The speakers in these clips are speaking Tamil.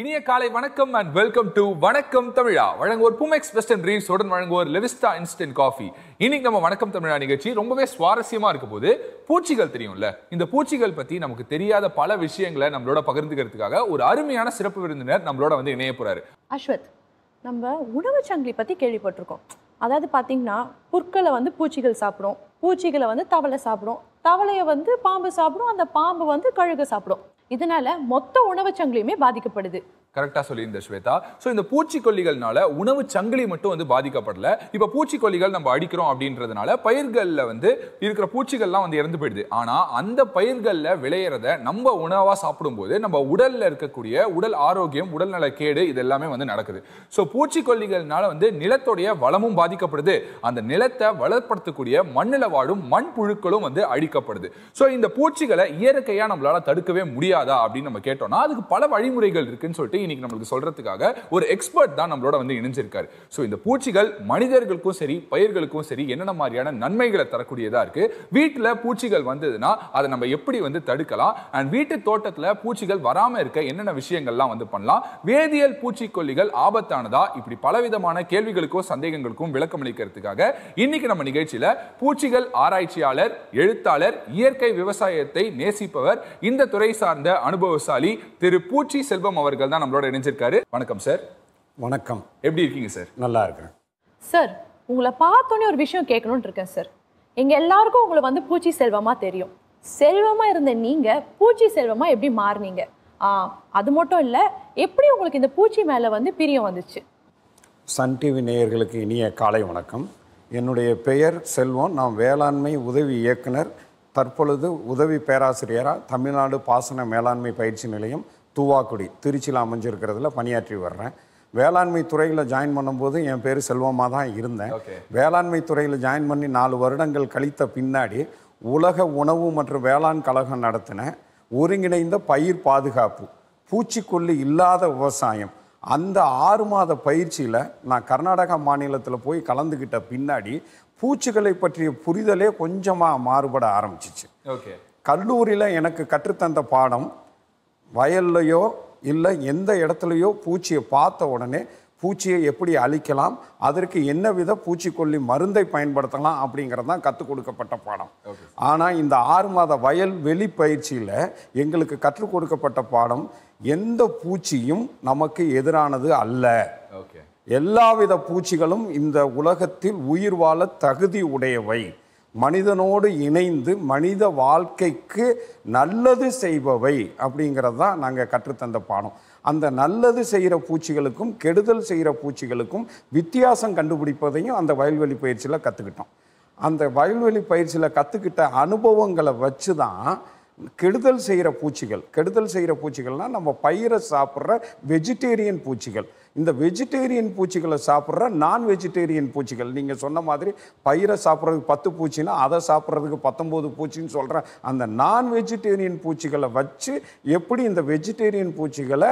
இனிய காலை வணக்கம் அண்ட் வெல்கம் டு வணக்கம் தமிழா வழங்குவோர் புமெக்ஸ் வெஸ்டர்ன் ரீல்ஸ் உடன் வழங்குவோர் லெவிஸ்டா இன்ஸ்டன்ட் காஃபி இன்னைக்கு நம்ம வணக்கம் தமிழா நிகழ்ச்சி ரொம்பவே சுவாரஸ்யமா இருக்க போது பூச்சிகள் தெரியும்ல இந்த பூச்சிகள் பத்தி நமக்கு தெரியாத பல விஷயங்களை நம்மளோட பகிர்ந்துக்கிறதுக்காக ஒரு அருமையான சிறப்பு விருந்தினர் நம்மளோட வந்து இணைய போறாரு அஸ்வத் நம்ம உணவு சங்கிலி பத்தி கேள்விப்பட்டிருக்கோம் அதாவது பார்த்தீங்கன்னா புற்களை வந்து பூச்சிகள் சாப்பிடும் பூச்சிகளை வந்து தவளை சாப்பிடும் தவளையை வந்து பாம்பு சாப்பிடும் அந்த பாம்பு வந்து கழுகு சாப்பிடும் இதனால மொத்த உணவு சங்கிலியுமே பாதிக்கப்படுது கரெக்டாக சொல்லியிருந்த ஸ்வேதா ஸோ இந்த பூச்சிக்கொல்லிகள்னால உணவு சங்கிலி மட்டும் வந்து பாதிக்கப்படல இப்போ பூச்சிக்கொல்லிகள் நம்ம அடிக்கிறோம் அப்படின்றதுனால பயிர்களில் வந்து இருக்கிற பூச்சிகள்லாம் வந்து இறந்து போயிடுது ஆனால் அந்த பயிர்களில் விளையிறத நம்ம உணவாக சாப்பிடும்போது நம்ம உடலில் இருக்கக்கூடிய உடல் ஆரோக்கியம் உடல்நல கேடு இது எல்லாமே வந்து நடக்குது ஸோ பூச்சிக்கொல்லிகள்னால வந்து நிலத்துடைய வளமும் பாதிக்கப்படுது அந்த நிலத்தை வளப்படுத்தக்கூடிய மண்ணில் வாழும் மண் புழுக்களும் வந்து அழிக்கப்படுது ஸோ இந்த பூச்சிகளை இயற்கையாக நம்மளால் தடுக்கவே முடியாதா அப்படின்னு நம்ம கேட்டோம்னா அதுக்கு பல வழிமுறைகள் இருக்குன்னு சொல்லிட்டு இன்னைக்கு நம்மளுக்கு சொல்றதுக்காக ஒரு எக்ஸ்பர்ட் தான் நம்மளோட வந்து இணைஞ்சிருக்காரு ஸோ இந்த பூச்சிகள் மனிதர்களுக்கும் சரி பயிர்களுக்கும் சரி என்னென்ன மாதிரியான நன்மைகளை தரக்கூடியதாக இருக்கு வீட்டில் பூச்சிகள் வந்ததுன்னா அதை நம்ம எப்படி வந்து தடுக்கலாம் அண்ட் வீட்டு தோட்டத்தில் பூச்சிகள் வராமல் இருக்க என்னென்ன விஷயங்கள்லாம் வந்து பண்ணலாம் வேதியியல் பூச்சிக்கொல்லிகள் ஆபத்தானதா இப்படி பலவிதமான கேள்விகளுக்கும் சந்தேகங்களுக்கும் விளக்கம் அளிக்கிறதுக்காக இன்னைக்கு நம்ம நிகழ்ச்சியில் பூச்சிகள் ஆராய்ச்சியாளர் எழுத்தாளர் இயற்கை விவசாயத்தை நேசிப்பவர் இந்த துறை சார்ந்த அனுபவசாலி திரு பூச்சி செல்வம் அவர்கள் தான் நம்ம நம்மளோட இணைஞ்சிருக்காரு வணக்கம் சார் வணக்கம் எப்படி இருக்கீங்க சார் நல்லா இருக்கேன் சார் உங்களை பார்த்தோன்னே ஒரு விஷயம் கேட்கணும்னு இருக்கேன் சார் எங்கள் எல்லாருக்கும் உங்களை வந்து பூச்சி செல்வமாக தெரியும் செல்வமாக இருந்த நீங்கள் பூச்சி செல்வமாக எப்படி மாறினீங்க அது மட்டும் இல்லை எப்படி உங்களுக்கு இந்த பூச்சி மேலே வந்து பிரியம் வந்துச்சு சன் டிவி நேயர்களுக்கு இனிய காலை வணக்கம் என்னுடைய பெயர் செல்வம் நான் வேளாண்மை உதவி இயக்குனர் தற்பொழுது உதவி பேராசிரியராக தமிழ்நாடு பாசன மேலாண்மை பயிற்சி நிலையம் தூவாக்குடி திருச்சியில் அமைஞ்சிருக்கிறதுல பணியாற்றி வர்றேன் வேளாண்மை துறையில் ஜாயின் பண்ணும்போது என் பேர் செல்வமாக தான் இருந்தேன் வேளாண்மை துறையில் ஜாயின் பண்ணி நாலு வருடங்கள் கழித்த பின்னாடி உலக உணவு மற்றும் வேளாண் கழகம் நடத்தின ஒருங்கிணைந்த பயிர் பாதுகாப்பு பூச்சிக்கொல்லி இல்லாத விவசாயம் அந்த ஆறு மாத பயிற்சியில் நான் கர்நாடகா மாநிலத்தில் போய் கலந்துக்கிட்ட பின்னாடி பூச்சிகளை பற்றிய புரிதலே கொஞ்சமாக மாறுபட ஆரம்பிச்சிச்சு கல்லூரியில் எனக்கு கற்றுத்தந்த பாடம் வயல்லையோ இல்லை எந்த இடத்துலையோ பூச்சியை பார்த்த உடனே பூச்சியை எப்படி அழிக்கலாம் அதற்கு என்ன வித பூச்சிக்கொல்லி மருந்தை பயன்படுத்தலாம் அப்படிங்கிறது தான் கற்றுக் கொடுக்கப்பட்ட பாடம் ஆனால் இந்த ஆறு மாத வயல் வெளி பயிற்சியில் எங்களுக்கு கற்றுக் கொடுக்கப்பட்ட பாடம் எந்த பூச்சியும் நமக்கு எதிரானது அல்ல எல்லாவித பூச்சிகளும் இந்த உலகத்தில் உயிர் வாழ தகுதி உடையவை மனிதனோடு இணைந்து மனித வாழ்க்கைக்கு நல்லது செய்பவை அப்படிங்கிறது தான் நாங்கள் கற்றுத்தந்த பாடம் அந்த நல்லது செய்கிற பூச்சிகளுக்கும் கெடுதல் செய்கிற பூச்சிகளுக்கும் வித்தியாசம் கண்டுபிடிப்பதையும் அந்த வயல்வெளி பயிற்சியில் கற்றுக்கிட்டோம் அந்த வயல்வெளி பயிற்சியில் கற்றுக்கிட்ட அனுபவங்களை வச்சு தான் கெடுதல் செய்கிற பூச்சிகள் கெடுதல் செய்கிற பூச்சிகள்னால் நம்ம பயிரை சாப்பிட்ற வெஜிடேரியன் பூச்சிகள் இந்த வெஜிடேரியன் பூச்சிகளை சாப்பிட்ற நான் வெஜிடேரியன் பூச்சிகள் நீங்கள் சொன்ன மாதிரி பயிரை சாப்பிட்றதுக்கு பத்து பூச்சின்னா அதை சாப்பிட்றதுக்கு பத்தொம்போது பூச்சின்னு சொல்கிறேன் அந்த நான் வெஜிடேரியன் பூச்சிகளை வச்சு எப்படி இந்த வெஜிடேரியன் பூச்சிகளை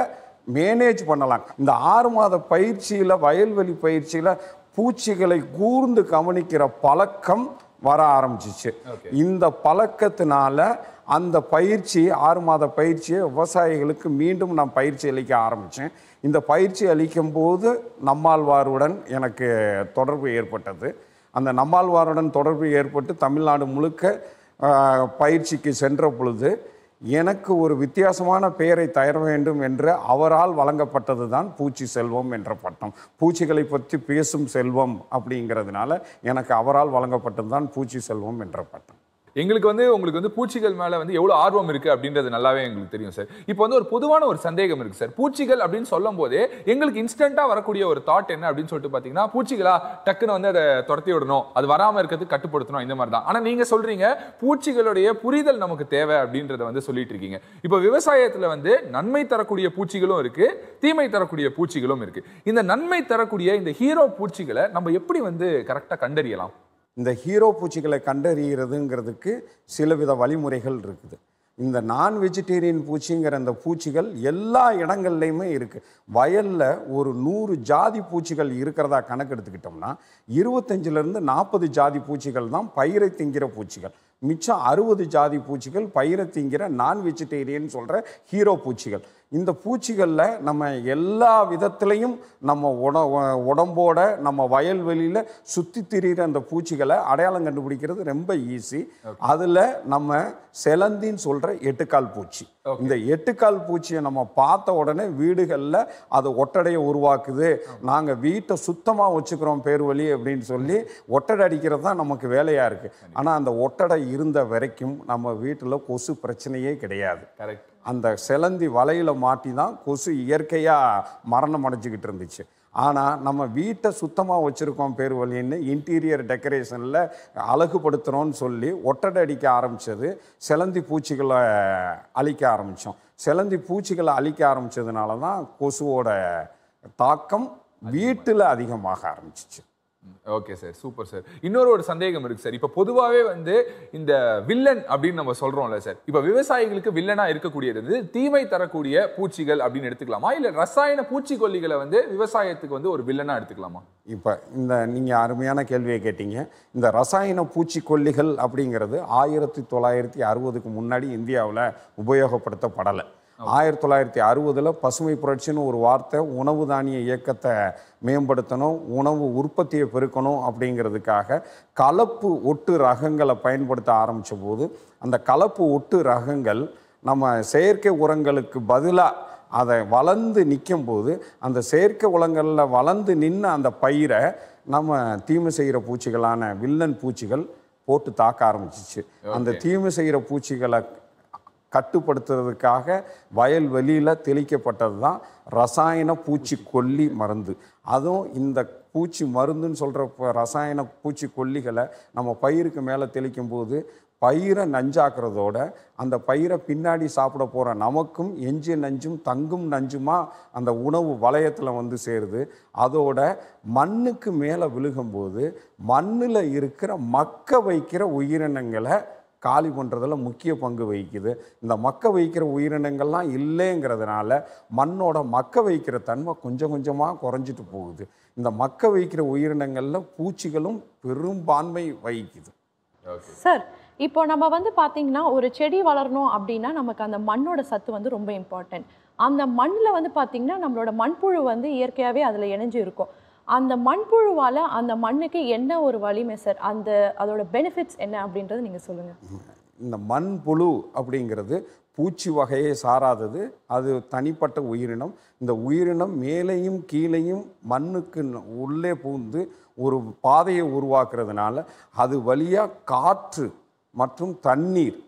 மேனேஜ் பண்ணலாம் இந்த ஆறு மாத பயிற்சியில் வயல்வெளி பயிற்சியில் பூச்சிகளை கூர்ந்து கவனிக்கிற பழக்கம் வர ஆரம்பிச்சிச்சு இந்த பழக்கத்தினால அந்த பயிற்சி ஆறு மாத பயிற்சியை விவசாயிகளுக்கு மீண்டும் நான் பயிற்சி அளிக்க ஆரம்பித்தேன் இந்த பயிற்சி அளிக்கும் போது நம்மாழ்வாருடன் எனக்கு தொடர்பு ஏற்பட்டது அந்த நம்மாழ்வாருடன் தொடர்பு ஏற்பட்டு தமிழ்நாடு முழுக்க பயிற்சிக்கு சென்ற பொழுது எனக்கு ஒரு வித்தியாசமான பெயரை தர வேண்டும் என்று அவரால் வழங்கப்பட்டது தான் பூச்சி செல்வம் என்ற பட்டம் பூச்சிகளை பற்றி பேசும் செல்வம் அப்படிங்கிறதுனால எனக்கு அவரால் வழங்கப்பட்டது தான் பூச்சி செல்வம் என்ற பட்டம் எங்களுக்கு வந்து உங்களுக்கு வந்து பூச்சிகள் மேலே வந்து எவ்வளோ ஆர்வம் இருக்குது அப்படின்றது நல்லாவே எங்களுக்கு தெரியும் சார் இப்போ வந்து ஒரு பொதுவான ஒரு சந்தேகம் இருக்குது சார் பூச்சிகள் அப்படின்னு சொல்லும் போதே எங்களுக்கு இன்ஸ்டண்ட்டாக வரக்கூடிய ஒரு தாட் என்ன அப்படின்னு சொல்லிட்டு பார்த்தீங்கன்னா பூச்சிகளா டக்குன்னு வந்து அதை துரத்தி விடணும் அது வராமல் இருக்கிறது கட்டுப்படுத்தணும் இந்த மாதிரி தான் ஆனால் நீங்கள் சொல்கிறீங்க பூச்சிகளுடைய புரிதல் நமக்கு தேவை அப்படின்றத வந்து சொல்லிட்டு இருக்கீங்க இப்போ விவசாயத்தில் வந்து நன்மை தரக்கூடிய பூச்சிகளும் இருக்குது தீமை தரக்கூடிய பூச்சிகளும் இருக்குது இந்த நன்மை தரக்கூடிய இந்த ஹீரோ பூச்சிகளை நம்ம எப்படி வந்து கரெக்டாக கண்டறியலாம் இந்த ஹீரோ பூச்சிகளை கண்டறிகிறதுங்கிறதுக்கு சிலவித வழிமுறைகள் இருக்குது இந்த நான் வெஜிடேரியன் பூச்சிங்கிற அந்த பூச்சிகள் எல்லா இடங்கள்லையுமே இருக்குது வயலில் ஒரு நூறு ஜாதி பூச்சிகள் இருக்கிறதா கணக்கு எடுத்துக்கிட்டோம்னா இருபத்தஞ்சிலேருந்து நாற்பது ஜாதி பூச்சிகள் தான் பயிரை திங்கிற பூச்சிகள் மிச்சம் அறுபது ஜாதி பூச்சிகள் பயிரை திங்கிற நான் வெஜிடேரியன் சொல்கிற ஹீரோ பூச்சிகள் இந்த பூச்சிகளில் நம்ம எல்லா விதத்துலேயும் நம்ம உட உடம்போட நம்ம வயல்வெளியில் சுற்றி திரிகிற அந்த பூச்சிகளை அடையாளம் கண்டுபிடிக்கிறது ரொம்ப ஈஸி அதில் நம்ம செலந்தின்னு சொல்கிற எட்டுக்கால் பூச்சி இந்த எட்டுக்கால் பூச்சியை நம்ம பார்த்த உடனே வீடுகளில் அது ஒட்டடையை உருவாக்குது நாங்கள் வீட்டை சுத்தமாக வச்சுக்கிறோம் பேர் வழி அப்படின்னு சொல்லி ஒட்டடை அடிக்கிறது தான் நமக்கு வேலையாக இருக்குது ஆனால் அந்த ஒட்டடை இருந்த வரைக்கும் நம்ம வீட்டில் கொசு பிரச்சனையே கிடையாது கரெக்ட் அந்த செலந்தி வலையில் மாட்டி தான் கொசு இயற்கையாக மரணம் அடைஞ்சிக்கிட்டு இருந்துச்சு ஆனால் நம்ம வீட்டை சுத்தமாக வச்சுருக்கோம் பேர் வழின்னு இன்டீரியர் டெக்கரேஷனில் அழகுபடுத்துகிறோன்னு சொல்லி ஒட்டடை அடிக்க ஆரம்பித்தது செலந்தி பூச்சிகளை அழிக்க ஆரம்பித்தோம் செலந்தி பூச்சிகளை அழிக்க ஆரம்பித்ததுனால தான் கொசுவோட தாக்கம் வீட்டில் அதிகமாக ஆரம்பிச்சிச்சு ஓகே சார் சூப்பர் சார் இன்னொரு ஒரு சந்தேகம் இருக்குது சார் இப்போ பொதுவாகவே வந்து இந்த வில்லன் அப்படின்னு நம்ம சொல்கிறோம்ல சார் இப்போ விவசாயிகளுக்கு வில்லனாக இருக்கக்கூடியது தீமை தரக்கூடிய பூச்சிகள் அப்படின்னு எடுத்துக்கலாமா இல்லை ரசாயன பூச்சிக்கொல்லிகளை வந்து விவசாயத்துக்கு வந்து ஒரு வில்லனாக எடுத்துக்கலாமா இப்போ இந்த நீங்கள் அருமையான கேள்வியை கேட்டீங்க இந்த ரசாயன பூச்சிக்கொல்லிகள் அப்படிங்கிறது ஆயிரத்தி தொள்ளாயிரத்தி அறுபதுக்கு முன்னாடி இந்தியாவில் உபயோகப்படுத்தப்படலை ஆயிரத்தி தொள்ளாயிரத்தி அறுபதில் பசுமை புரட்சின்னு ஒரு வார்த்தை உணவு தானிய இயக்கத்தை மேம்படுத்தணும் உணவு உற்பத்தியை பெருக்கணும் அப்படிங்கிறதுக்காக கலப்பு ஒட்டு ரகங்களை பயன்படுத்த ஆரம்பித்த போது அந்த கலப்பு ஒட்டு ரகங்கள் நம்ம செயற்கை உரங்களுக்கு பதிலாக அதை வளர்ந்து நிற்கும் போது அந்த செயற்கை உலங்களில் வளர்ந்து நின்று அந்த பயிரை நம்ம தீமை செய்கிற பூச்சிகளான வில்லன் பூச்சிகள் போட்டு தாக்க ஆரம்பிச்சிச்சு அந்த தீமை செய்கிற பூச்சிகளை கட்டுப்படுத்துறதுக்காக வயல்வெளியில் தெளிக்கப்பட்டது தான் ரசாயன பூச்சிக்கொல்லி மருந்து அதுவும் இந்த பூச்சி மருந்துன்னு சொல்கிற ரசாயன பூச்சிக்கொல்லிகளை நம்ம பயிருக்கு மேலே தெளிக்கும் போது பயிரை நஞ்சாக்குறதோட அந்த பயிரை பின்னாடி சாப்பிட போகிற நமக்கும் எஞ்சிய நஞ்சும் தங்கும் நஞ்சுமாக அந்த உணவு வளையத்தில் வந்து சேருது அதோட மண்ணுக்கு மேலே விழுகும்போது மண்ணில் இருக்கிற மக்க வைக்கிற உயிரினங்களை காலி பண்ணுறதில் முக்கிய பங்கு வகிக்குது இந்த மக்க வைக்கிற உயிரினங்கள்லாம் இல்லைங்கிறதுனால மண்ணோட மக்க வைக்கிற தன்மை கொஞ்சம் கொஞ்சமாக குறைஞ்சிட்டு போகுது இந்த மக்க வைக்கிற உயிரினங்களில் பூச்சிகளும் பெரும்பான்மை வகிக்குது சார் இப்போ நம்ம வந்து பார்த்திங்கன்னா ஒரு செடி வளரணும் அப்படின்னா நமக்கு அந்த மண்ணோட சத்து வந்து ரொம்ப இம்பார்ட்டன்ட் அந்த மண்ணில் வந்து பார்த்திங்கன்னா நம்மளோட மண்புழு வந்து இயற்கையாகவே அதில் இணைஞ்சு இருக்கும் அந்த மண்புழுவால் அந்த மண்ணுக்கு என்ன ஒரு வலிமை சார் அந்த அதோட பெனிஃபிட்ஸ் என்ன அப்படின்றது நீங்கள் சொல்லுங்கள் இந்த மண்புழு அப்படிங்கிறது பூச்சி வகையை சாராதது அது தனிப்பட்ட உயிரினம் இந்த உயிரினம் மேலேயும் கீழேயும் மண்ணுக்கு உள்ளே பூந்து ஒரு பாதையை உருவாக்குறதுனால அது வழியாக காற்று மற்றும் தண்ணீர்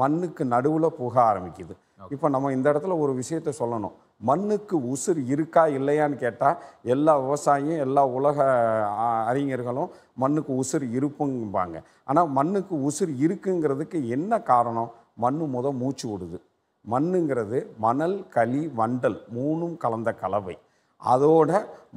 மண்ணுக்கு நடுவில் போக ஆரம்பிக்குது இப்போ நம்ம இந்த இடத்துல ஒரு விஷயத்த சொல்லணும் மண்ணுக்கு உசுர் இருக்கா இல்லையான்னு கேட்டால் எல்லா விவசாயியும் எல்லா உலக அறிஞர்களும் மண்ணுக்கு உசுர் இருப்புங்பாங்க ஆனால் மண்ணுக்கு உசுர் இருக்குங்கிறதுக்கு என்ன காரணம் மண்ணு முத மூச்சு விடுது மண்ணுங்கிறது மணல் களி வண்டல் மூணும் கலந்த கலவை அதோட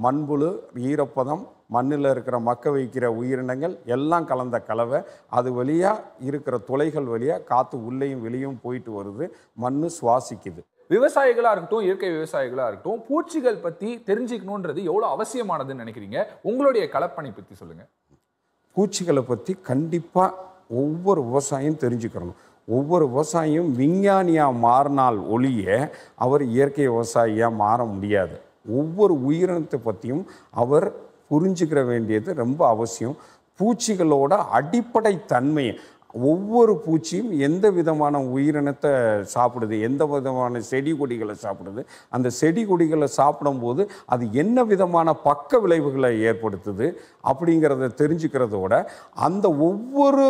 மண்புழு ஈரப்பதம் மண்ணில் இருக்கிற மக்க வைக்கிற உயிரினங்கள் எல்லாம் கலந்த கலவை அது வழியாக இருக்கிற துளைகள் வழியாக காற்று உள்ளேயும் வெளியும் போயிட்டு வருது மண் சுவாசிக்குது விவசாயிகளாக இருக்கட்டும் இயற்கை விவசாயிகளாக இருக்கட்டும் பூச்சிகள் பற்றி தெரிஞ்சுக்கணுன்றது எவ்வளோ அவசியமானதுன்னு நினைக்கிறீங்க உங்களுடைய கலப்பணி பற்றி சொல்லுங்கள் பூச்சிகளை பற்றி கண்டிப்பாக ஒவ்வொரு விவசாயியும் தெரிஞ்சுக்கிறணும் ஒவ்வொரு விவசாயியும் விஞ்ஞானியாக மாறினால் ஒழிய அவர் இயற்கை விவசாயியாக மாற முடியாது ஒவ்வொரு உயிரினத்தை பற்றியும் அவர் புரிஞ்சுக்கிற வேண்டியது ரொம்ப அவசியம் பூச்சிகளோட அடிப்படை தன்மையை ஒவ்வொரு பூச்சியும் எந்த விதமான உயிரினத்தை சாப்பிடுது எந்த விதமான செடி கொடிகளை சாப்பிடுது அந்த செடி கொடிகளை சாப்பிடும்போது அது என்ன விதமான பக்க விளைவுகளை ஏற்படுத்துது அப்படிங்கிறத தெரிஞ்சுக்கிறதோட அந்த ஒவ்வொரு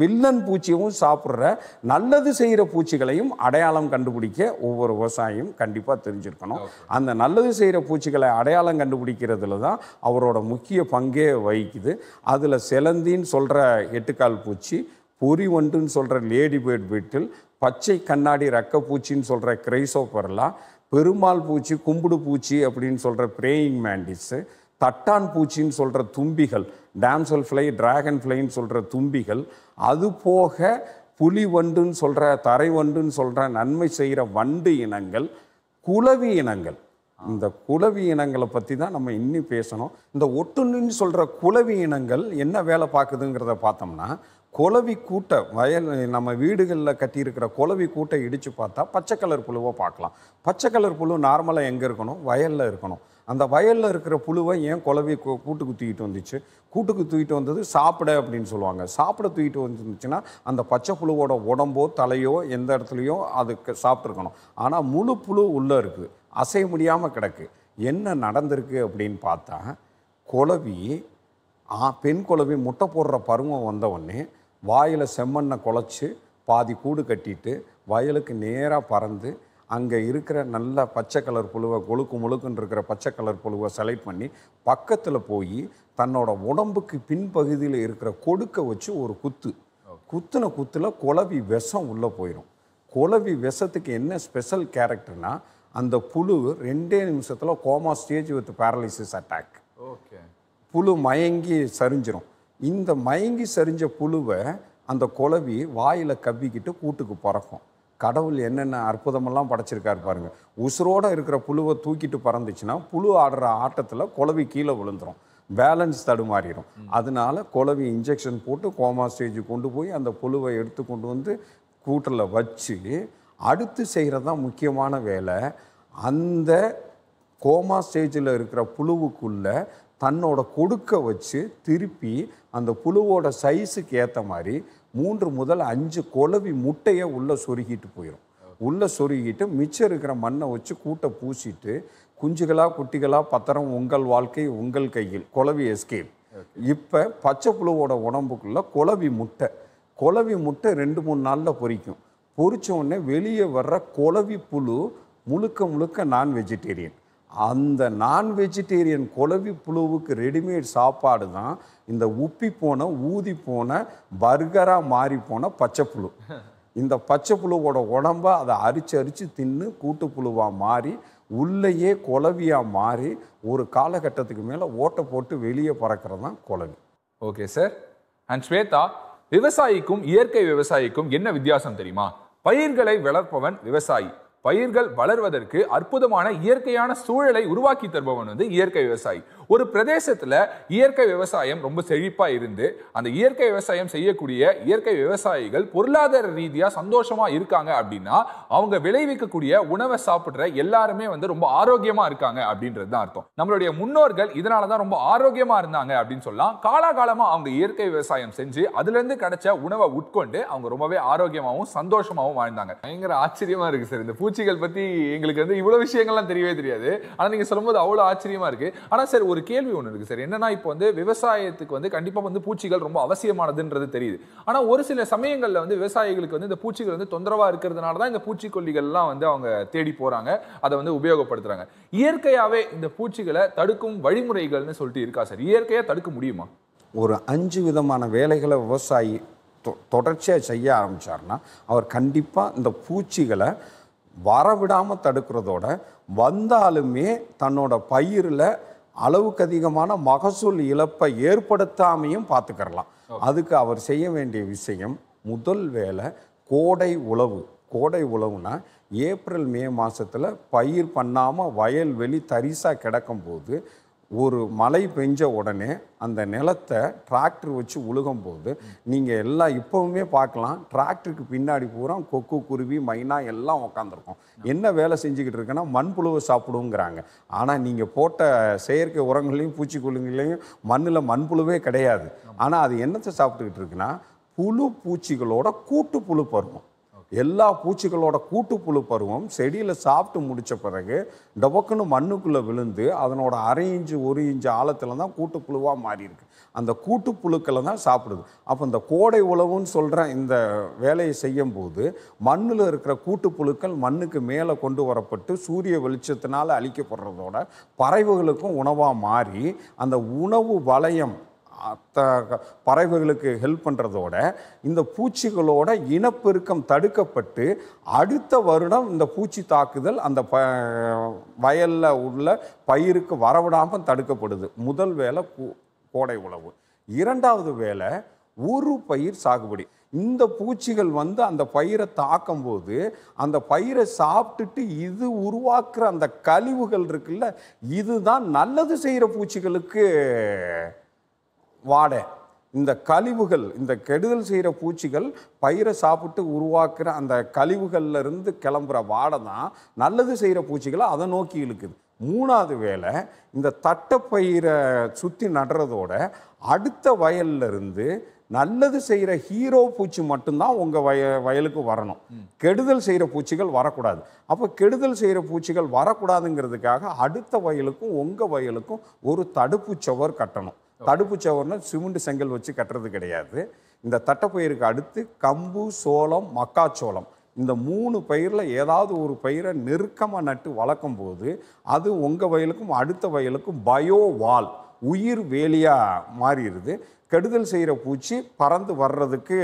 வில்லன் பூச்சியும் சாப்பிட்ற நல்லது செய்கிற பூச்சிகளையும் அடையாளம் கண்டுபிடிக்க ஒவ்வொரு விவசாயியும் கண்டிப்பாக தெரிஞ்சிருக்கணும் அந்த நல்லது செய்கிற பூச்சிகளை அடையாளம் கண்டுபிடிக்கிறதுல தான் அவரோட முக்கிய பங்கே வகிக்குது அதில் செலந்தின்னு சொல்கிற எட்டுக்கால் பூச்சி பொறி ஒன்றுன்னு சொல்கிற லேடி பேர்ட் வீட்டில் பச்சை கண்ணாடி ரக்க பூச்சின்னு சொல்கிற கிரைசோபர்லாம் பெருமாள் பூச்சி கும்புடு பூச்சி அப்படின்னு சொல்கிற பிரேயிங் மேண்டிஸு தட்டான் பூச்சின்னு சொல்கிற தும்பிகள் டேம்சல் ஃப்ளை ட்ராகன் ஃப்ளைன்னு சொல்கிற தும்பிகள் அது போக புலி வண்டுன்னு சொல்கிற தரை வண்டுன்னு சொல்கிற நன்மை செய்கிற வண்டு இனங்கள் குலவி இனங்கள் இந்த குலவி இனங்களை பற்றி தான் நம்ம இன்னும் பேசணும் இந்த ஒட்டுண்ணின்னு சொல்கிற குலவி இனங்கள் என்ன வேலை பார்க்குதுங்கிறத பார்த்தோம்னா குலவி கூட்டை வயல் நம்ம வீடுகளில் கட்டியிருக்கிற குலவி கூட்டை இடித்து பார்த்தா பச்சை கலர் புழுவை பார்க்கலாம் பச்சை கலர் புழு நார்மலாக எங்கே இருக்கணும் வயலில் இருக்கணும் அந்த வயலில் இருக்கிற புழுவை ஏன் குலவி கூட்டுக்கு தூக்கிட்டு வந்துச்சு கூட்டுக்கு தூக்கிட்டு வந்தது சாப்பிட அப்படின்னு சொல்லுவாங்க சாப்பிட தூக்கிட்டு வந்துச்சுன்னா அந்த பச்சை புழுவோட உடம்போ தலையோ எந்த இடத்துலையோ அதுக்கு சாப்பிட்ருக்கணும் ஆனால் முழு புழு உள்ளே இருக்குது அசைய முடியாமல் கிடக்கு என்ன நடந்திருக்கு அப்படின்னு பார்த்தா குலவி பெண் குழவி முட்டை போடுற பருவம் வந்தவொடனே வாயில் செம்மண்ணை குழச்சி பாதி கூடு கட்டிட்டு வயலுக்கு நேராக பறந்து அங்கே இருக்கிற நல்ல பச்சை கலர் புழுவை கொழுக்கு முழுக்குன்னு இருக்கிற பச்சை கலர் புழுவை செலக்ட் பண்ணி பக்கத்தில் போய் தன்னோட உடம்புக்கு பின்பகுதியில் இருக்கிற கொடுக்க வச்சு ஒரு குத்து குத்துன குத்தில் குழவி விஷம் உள்ளே போயிடும் குழவி விஷத்துக்கு என்ன ஸ்பெஷல் கேரக்டர்னா அந்த புழு ரெண்டே நிமிஷத்தில் coma stage with paralysis attack okay புழு மயங்கி சரிஞ்சிரும் இந்த மயங்கி சரிஞ்ச புழுவை அந்த குழவி வாயில் கவ்விக்கிட்டு கூட்டுக்கு பறக்கும் கடவுள் என்னென்ன அற்புதமெல்லாம் படைச்சிருக்காரு பாருங்கள் உசுரோடு இருக்கிற புழுவை தூக்கிட்டு பறந்துச்சுன்னா புழு ஆடுற ஆட்டத்தில் குழவி கீழே விழுந்துடும் பேலன்ஸ் தடுமாறிடும் அதனால குழவி இன்ஜெக்ஷன் போட்டு கோமா ஸ்டேஜ் கொண்டு போய் அந்த புழுவை எடுத்து கொண்டு வந்து கூட்டில் வச்சு அடுத்து செய்கிறது தான் முக்கியமான வேலை அந்த கோமா ஸ்டேஜில் இருக்கிற புழுவுக்குள்ளே தன்னோட கொடுக்க வச்சு திருப்பி அந்த புழுவோட சைஸுக்கு ஏற்ற மாதிரி மூன்று முதல் அஞ்சு குழவி முட்டையை உள்ளே சொருகிட்டு போயிடும் உள்ளே சொருகிட்டு மிச்சம் இருக்கிற மண்ணை வச்சு கூட்டை பூசிட்டு குஞ்சுகளாக குட்டிகளாக பத்திரம் உங்கள் வாழ்க்கை உங்கள் கையில் குழவி எஸ்கேப் இப்போ பச்சை புழுவோட உடம்புக்குள்ளே குழவி முட்டை குழவி முட்டை ரெண்டு மூணு நாளில் பொறிக்கும் பொறிச்ச உடனே வெளியே வர்ற குழவி புழு முழுக்க முழுக்க நான் வெஜிடேரியன் அந்த நான் வெஜிடேரியன் குழவி புழுவுக்கு ரெடிமேட் சாப்பாடு தான் இந்த உப்பி போன ஊதி போன பர்கராக மாறி போன பச்சைப்புழு இந்த பச்சை புழுவோட உடம்ப அதை அரிச்சு அரிச்சு தின்னு புழுவாக மாறி உள்ளேயே குலவியாக மாறி ஒரு காலகட்டத்துக்கு மேலே ஓட்டை போட்டு வெளியே பறக்கிறது தான் குழவி ஓகே சார் அண்ட் ஸ்வேதா விவசாயிக்கும் இயற்கை விவசாயிக்கும் என்ன வித்தியாசம் தெரியுமா பயிர்களை வளர்ப்பவன் விவசாயி பயிர்கள் வளர்வதற்கு அற்புதமான இயற்கையான சூழலை உருவாக்கி தருபவன் வந்து இயற்கை விவசாயி ஒரு பிரதேசத்தில் இயற்கை விவசாயம் ரொம்ப செழிப்பாக இருந்து அந்த இயற்கை விவசாயம் செய்யக்கூடிய இயற்கை விவசாயிகள் பொருளாதார ரீதியாக சந்தோஷமாக இருக்காங்க அப்படின்னா அவங்க விளைவிக்கக்கூடிய உணவை சாப்பிட்ற எல்லாருமே வந்து ரொம்ப ஆரோக்கியமாக இருக்காங்க அப்படின்றது தான் அர்த்தம் நம்மளுடைய முன்னோர்கள் இதனால தான் ரொம்ப ஆரோக்கியமாக இருந்தாங்க அப்படின்னு சொல்லலாம் காலாகாலமாக அவங்க இயற்கை விவசாயம் செஞ்சு அதுலேருந்து கிடைச்ச உணவை உட்கொண்டு அவங்க ரொம்பவே ஆரோக்கியமாகவும் சந்தோஷமாகவும் வாழ்ந்தாங்க பயங்கர ஆச்சரியமாக இருக்குது சார் இந்த பூச்சிகள் பற்றி எங்களுக்கு வந்து இவ்வளோ விஷயங்கள்லாம் தெரியவே தெரியாது ஆனால் நீங்கள் சொல்லும்போது அவ்வளோ ஆச்சரியமாக இருக்குது ஆனால் சார் ஒரு ஒரு கேள்வி ஒன்று இருக்குது சார் என்னன்னா இப்போ வந்து விவசாயத்துக்கு வந்து கண்டிப்பாக வந்து பூச்சிகள் ரொம்ப அவசியமானதுன்றது தெரியுது ஆனால் ஒரு சில சமயங்களில் வந்து விவசாயிகளுக்கு வந்து இந்த பூச்சிகள் வந்து தொந்தரவாக இருக்கிறதுனால தான் இந்த பூச்சிக்கொல்லிகள்லாம் வந்து அவங்க தேடி போகிறாங்க அதை வந்து உபயோகப்படுத்துகிறாங்க இயற்கையாகவே இந்த பூச்சிகளை தடுக்கும் வழிமுறைகள்னு சொல்லிட்டு இருக்கா சார் இயற்கையாக தடுக்க முடியுமா ஒரு அஞ்சு விதமான வேலைகளை விவசாயி தொடர்ச்சியாக செய்ய ஆரம்பித்தார்னா அவர் கண்டிப்பாக இந்த பூச்சிகளை வரவிடாமல் தடுக்கிறதோட வந்தாலுமே தன்னோட பயிரில் அளவுக்கு அதிகமான மகசூல் இழப்பை ஏற்படுத்தாமையும் பார்த்துக்கிறலாம் அதுக்கு அவர் செய்ய வேண்டிய விஷயம் முதல் வேலை கோடை உழவு கோடை உழவுனா ஏப்ரல் மே மாதத்தில் பயிர் பண்ணாமல் வயல்வெளி தரிசாக கிடக்கும்போது ஒரு மழை பெஞ்ச உடனே அந்த நிலத்தை டிராக்டர் வச்சு உழுகும் போது நீங்கள் எல்லாம் இப்போவுமே பார்க்கலாம் டிராக்டருக்கு பின்னாடி பூரா கொக்கு குருவி மைனா எல்லாம் உக்காந்துருக்கும் என்ன வேலை செஞ்சுக்கிட்டு இருக்குன்னா மண்புழுவை சாப்பிடுங்கிறாங்க ஆனால் நீங்கள் போட்ட செயற்கை உரங்களையும் பூச்சிக்கொல்லிங்களையும் மண்ணில் மண்புழுவே கிடையாது ஆனால் அது என்னத்தை சாப்பிட்டுக்கிட்டு இருக்குன்னா புழு பூச்சிகளோட கூட்டு புழு பருவம் எல்லா பூச்சிகளோட கூட்டுப்புழு பருவம் செடியில் சாப்பிட்டு முடித்த பிறகு டபக்குன்னு மண்ணுக்குள்ளே விழுந்து அதனோட அரை இஞ்சு ஒரு இஞ்சு ஆழத்தில் தான் கூட்டுப்புழுவாக மாறியிருக்கு அந்த கூட்டுப்புழுக்களை தான் சாப்பிடுது அப்போ இந்த கோடை உழவுன்னு சொல்கிற இந்த வேலையை செய்யும் போது மண்ணில் இருக்கிற கூட்டுப்புழுக்கள் மண்ணுக்கு மேலே கொண்டு வரப்பட்டு சூரிய வெளிச்சத்தினால் அழிக்கப்படுறதோட பறவைகளுக்கும் உணவாக மாறி அந்த உணவு வளையம் அத்த பறவைகளுக்கு ஹெல்ப் பண்ணுறதோட இந்த பூச்சிகளோட இனப்பெருக்கம் தடுக்கப்பட்டு அடுத்த வருடம் இந்த பூச்சி தாக்குதல் அந்த ப வயலில் உள்ள பயிருக்கு வரவிடாமல் தடுக்கப்படுது முதல் வேலை கோடை உழவு இரண்டாவது வேலை ஒரு பயிர் சாகுபடி இந்த பூச்சிகள் வந்து அந்த பயிரை தாக்கும் போது அந்த பயிரை சாப்பிட்டுட்டு இது உருவாக்குற அந்த கழிவுகள் இருக்குல்ல இதுதான் நல்லது செய்கிற பூச்சிகளுக்கு வாடை இந்த கழிவுகள் இந்த கெடுதல் செய்கிற பூச்சிகள் பயிரை சாப்பிட்டு உருவாக்குற அந்த கழிவுகள்லேருந்து கிளம்புற வாடை தான் நல்லது செய்கிற பூச்சிகளை அதை நோக்கி இழுக்குது மூணாவது வேலை இந்த தட்டைப்பயிரை சுற்றி நடுறதோட அடுத்த வயல்லேருந்து நல்லது செய்கிற ஹீரோ பூச்சி மட்டும்தான் உங்கள் வய வயலுக்கு வரணும் கெடுதல் செய்கிற பூச்சிகள் வரக்கூடாது அப்போ கெடுதல் செய்கிற பூச்சிகள் வரக்கூடாதுங்கிறதுக்காக அடுத்த வயலுக்கும் உங்கள் வயலுக்கும் ஒரு தடுப்பு சுவர் கட்டணும் தடுப்பு சவர்னா சிமெண்ட் செங்கல் வச்சு கட்டுறது கிடையாது இந்த தட்டைப்பயிருக்கு அடுத்து கம்பு சோளம் மக்காச்சோளம் இந்த மூணு பயிரில் ஏதாவது ஒரு பயிரை நெருக்கமாக நட்டு வளர்க்கும் போது அது உங்கள் வயலுக்கும் அடுத்த வயலுக்கும் பயோ வால் உயிர் வேலியாக மாறிடுது கெடுதல் செய்கிற பூச்சி பறந்து வர்றதுக்கு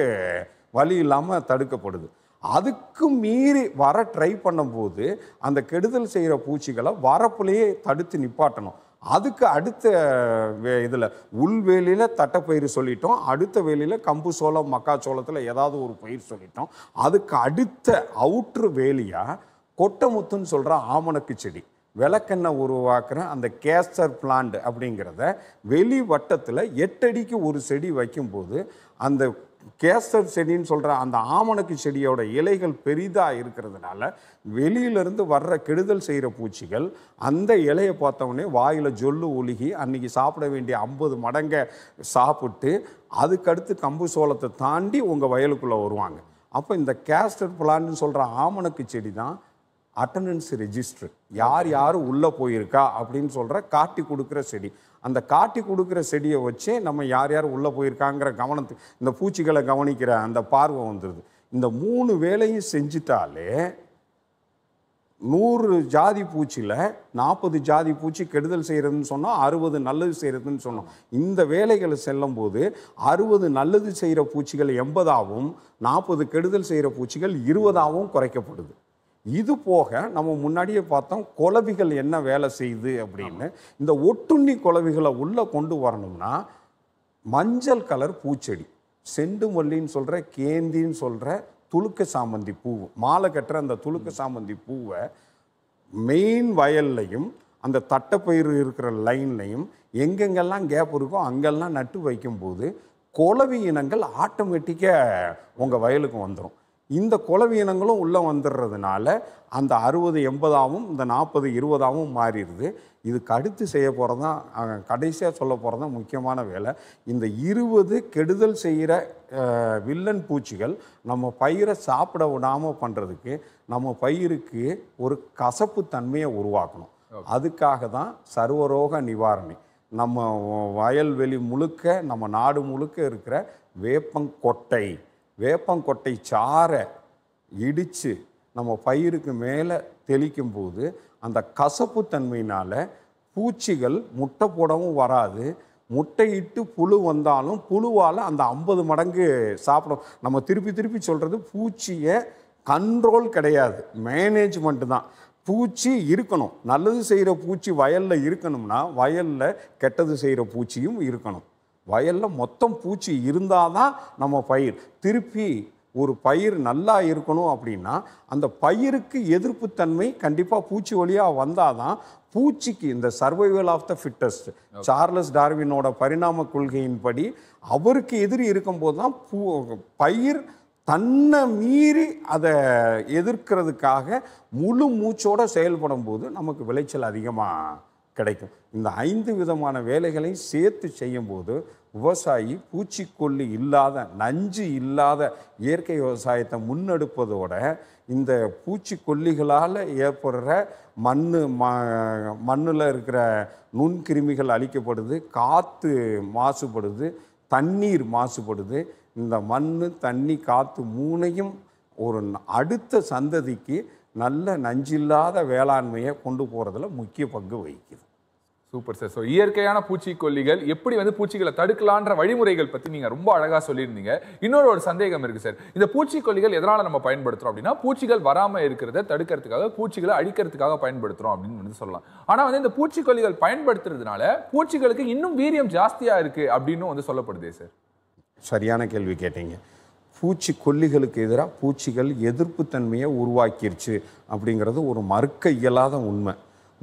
வழி இல்லாமல் தடுக்கப்படுது அதுக்கு மீறி வர ட்ரை பண்ணும்போது அந்த கெடுதல் செய்கிற பூச்சிகளை வரப்புலேயே தடுத்து நிப்பாட்டணும் அதுக்கு அடுத்த வே இதில் உள்வேலியில் தட்டைப்பயிர் சொல்லிட்டோம் அடுத்த வேலியில் கம்பு சோளம் மக்காச்சோளத்தில் ஏதாவது ஒரு பயிர் சொல்லிட்டோம் அதுக்கு அடுத்த அவுட்ரு வேலியாக கொட்டமுத்துன்னு சொல்கிற ஆமணக்கு செடி விளக்கெண்ணெய் உருவாக்குற அந்த கேஸ்டர் பிளான்ட் அப்படிங்கிறத வெளி வட்டத்தில் எட்டடிக்கு ஒரு செடி வைக்கும்போது அந்த கேசர் செடின்னு சொல்கிற அந்த ஆமணக்கு செடியோட இலைகள் பெரிதாக இருக்கிறதுனால வெளியிலேருந்து வர்ற கெடுதல் செய்கிற பூச்சிகள் அந்த இலையை பார்த்தவொடனே வாயில் ஜொல்லு ஒழுகி அன்றைக்கி சாப்பிட வேண்டிய ஐம்பது மடங்கை சாப்பிட்டு அதுக்கடுத்து கம்பு சோளத்தை தாண்டி உங்கள் வயலுக்குள்ளே வருவாங்க அப்போ இந்த கேஸ்டர் பிளான்னு சொல்கிற ஆமணக்கு செடி தான் அட்டண்டன்ஸ் ரெஜிஸ்டர் யார் யார் உள்ளே போயிருக்கா அப்படின்னு சொல்கிற காட்டி கொடுக்குற செடி அந்த காட்டி கொடுக்குற செடியை வச்சே நம்ம யார் யார் உள்ளே போயிருக்காங்கிற கவனத்து இந்த பூச்சிகளை கவனிக்கிற அந்த பார்வை வந்துடுது இந்த மூணு வேலையும் செஞ்சிட்டாலே நூறு ஜாதி பூச்சியில் நாற்பது ஜாதி பூச்சி கெடுதல் செய்கிறதுன்னு சொன்னோம் அறுபது நல்லது செய்கிறதுன்னு சொன்னோம் இந்த வேலைகளை செல்லும் போது அறுபது நல்லது செய்கிற பூச்சிகள் எண்பதாகவும் நாற்பது கெடுதல் செய்கிற பூச்சிகள் இருபதாகவும் குறைக்கப்படுது இது போக நம்ம முன்னாடியே பார்த்தோம் குலவிகள் என்ன வேலை செய்யுது அப்படின்னு இந்த ஒட்டுண்ணி குலவிகளை உள்ளே கொண்டு வரணும்னா மஞ்சள் கலர் பூச்செடி செண்டு மல்லின்னு சொல்கிற கேந்தின்னு சொல்கிற துளுக்க சாமந்தி பூ மாலை கட்டுற அந்த துளுக்க சாமந்தி பூவை மெயின் வயல்லையும் அந்த தட்டைப்பயிர் இருக்கிற லைன்லையும் எங்கெங்கெல்லாம் கேப் இருக்கோ அங்கெல்லாம் நட்டு வைக்கும்போது குலவி இனங்கள் ஆட்டோமேட்டிக்காக உங்கள் வயலுக்கு வந்துடும் இந்த குலவீனங்களும் உள்ளே வந்துடுறதுனால அந்த அறுபது எண்பதாகவும் இந்த நாற்பது இருபதாகவும் மாறிடுது இதுக்கு அடுத்து செய்ய போகிறது தான் கடைசியாக சொல்ல போகிறது தான் முக்கியமான வேலை இந்த இருபது கெடுதல் செய்கிற வில்லன் பூச்சிகள் நம்ம பயிரை சாப்பிட விடாமல் பண்ணுறதுக்கு நம்ம பயிருக்கு ஒரு கசப்பு தன்மையை உருவாக்கணும் அதுக்காக தான் சர்வரோக நிவாரணி நம்ம வயல்வெளி முழுக்க நம்ம நாடு முழுக்க இருக்கிற வேப்பங்கொட்டை வேப்பங்கொட்டை சாரை இடித்து நம்ம பயிருக்கு மேலே தெளிக்கும் போது அந்த கசப்பு தன்மையினால் பூச்சிகள் முட்டை போடவும் வராது முட்டையிட்டு புழு வந்தாலும் புழுவால் அந்த ஐம்பது மடங்கு சாப்பிடும் நம்ம திருப்பி திருப்பி சொல்கிறது பூச்சியை கண்ட்ரோல் கிடையாது மேனேஜ்மெண்ட்டு தான் பூச்சி இருக்கணும் நல்லது செய்கிற பூச்சி வயலில் இருக்கணும்னா வயலில் கெட்டது செய்கிற பூச்சியும் இருக்கணும் வயலில் மொத்தம் பூச்சி இருந்தால் தான் நம்ம பயிர் திருப்பி ஒரு பயிர் நல்லா இருக்கணும் அப்படின்னா அந்த பயிருக்கு எதிர்ப்புத்தன்மை கண்டிப்பாக பூச்சி வழியாக வந்தால் தான் பூச்சிக்கு இந்த survival of the fittest Charles டார்வினோட பரிணாம கொள்கையின்படி அவருக்கு எதிரி இருக்கும்போது தான் பூ பயிர் தன்னை மீறி அதை எதிர்க்கிறதுக்காக முழு மூச்சோடு செயல்படும் போது நமக்கு விளைச்சல் அதிகமாக கிடைக்கும் இந்த ஐந்து விதமான வேலைகளையும் சேர்த்து செய்யும்போது விவசாயி பூச்சிக்கொல்லி இல்லாத நஞ்சு இல்லாத இயற்கை விவசாயத்தை முன்னெடுப்பதோட இந்த பூச்சிக்கொல்லிகளால் ஏற்படுற மண் ம மண்ணில் இருக்கிற நுண்கிருமிகள் அழிக்கப்படுது காற்று மாசுபடுது தண்ணீர் மாசுபடுது இந்த மண் தண்ணி காற்று மூணையும் ஒரு அடுத்த சந்ததிக்கு நல்ல நஞ்சில்லாத வேளாண்மையை கொண்டு போகிறதுல முக்கிய பங்கு வகிக்குது சூப்பர் சார் ஸோ இயற்கையான பூச்சிக்கொல்லிகள் எப்படி வந்து பூச்சிகளை தடுக்கலான்ற வழிமுறைகள் பற்றி நீங்கள் ரொம்ப அழகாக சொல்லியிருந்தீங்க இன்னொரு ஒரு சந்தேகம் இருக்குது சார் இந்த பூச்சிக்கொல்லிகள் எதனால் நம்ம பயன்படுத்துகிறோம் அப்படின்னா பூச்சிகள் வராமல் இருக்கிறத தடுக்கிறதுக்காக பூச்சிகளை அழிக்கிறதுக்காக பயன்படுத்துகிறோம் அப்படின்னு வந்து சொல்லலாம் ஆனால் வந்து இந்த பூச்சிக்கொல்லிகள் பயன்படுத்துறதுனால பூச்சிகளுக்கு இன்னும் வீரியம் ஜாஸ்தியாக இருக்குது அப்படின்னு வந்து சொல்லப்படுதே சார் சரியான கேள்வி கேட்டீங்க பூச்சிக்கொல்லிகளுக்கு எதிராக பூச்சிகள் எதிர்ப்பு தன்மையை உருவாக்கிருச்சு அப்படிங்கிறது ஒரு மறுக்க இயலாத உண்மை